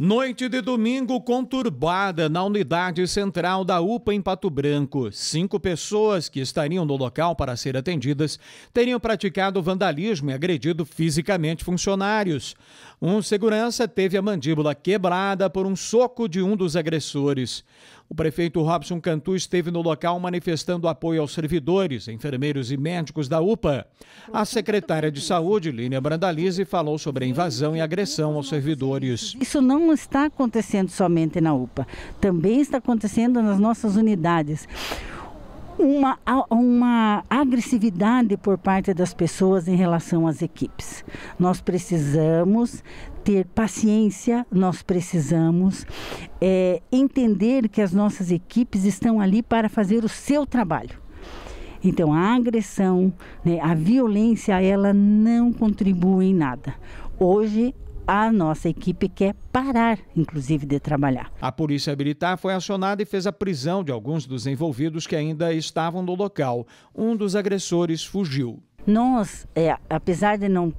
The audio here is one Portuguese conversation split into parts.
Noite de domingo conturbada na unidade central da UPA em Pato Branco. Cinco pessoas que estariam no local para ser atendidas teriam praticado vandalismo e agredido fisicamente funcionários. Um segurança teve a mandíbula quebrada por um soco de um dos agressores. O prefeito Robson Cantu esteve no local manifestando apoio aos servidores, enfermeiros e médicos da UPA. A secretária de Saúde, Línia Brandalize, falou sobre a invasão e agressão aos servidores. Isso não está acontecendo somente na UPA, também está acontecendo nas nossas unidades uma, uma agressividade por parte das pessoas em relação às equipes. Nós precisamos ter paciência, nós precisamos é, entender que as nossas equipes estão ali para fazer o seu trabalho. Então, a agressão, né, a violência, ela não contribui em nada. Hoje, a nossa equipe quer parar, inclusive, de trabalhar. A Polícia Militar foi acionada e fez a prisão de alguns dos envolvidos que ainda estavam no local. Um dos agressores fugiu. Nós, é, apesar de não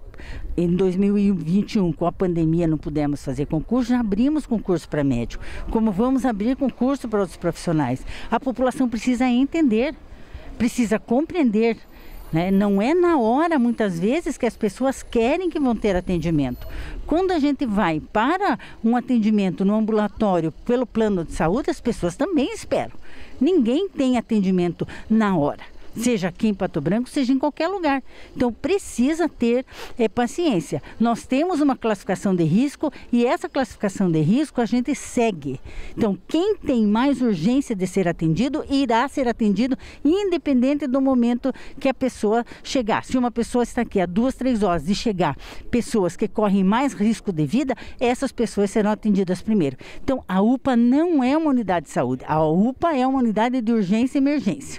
em 2021, com a pandemia, não pudemos fazer concurso, já abrimos concurso para médico. Como vamos abrir concurso para outros profissionais? A população precisa entender, precisa compreender né? Não é na hora, muitas vezes, que as pessoas querem que vão ter atendimento. Quando a gente vai para um atendimento no ambulatório pelo plano de saúde, as pessoas também esperam. Ninguém tem atendimento na hora seja aqui em Pato Branco, seja em qualquer lugar. Então precisa ter é, paciência. Nós temos uma classificação de risco e essa classificação de risco a gente segue. Então quem tem mais urgência de ser atendido irá ser atendido, independente do momento que a pessoa chegar. Se uma pessoa está aqui há duas, três horas de chegar, pessoas que correm mais risco de vida, essas pessoas serão atendidas primeiro. Então a UPA não é uma unidade de saúde, a UPA é uma unidade de urgência e emergência.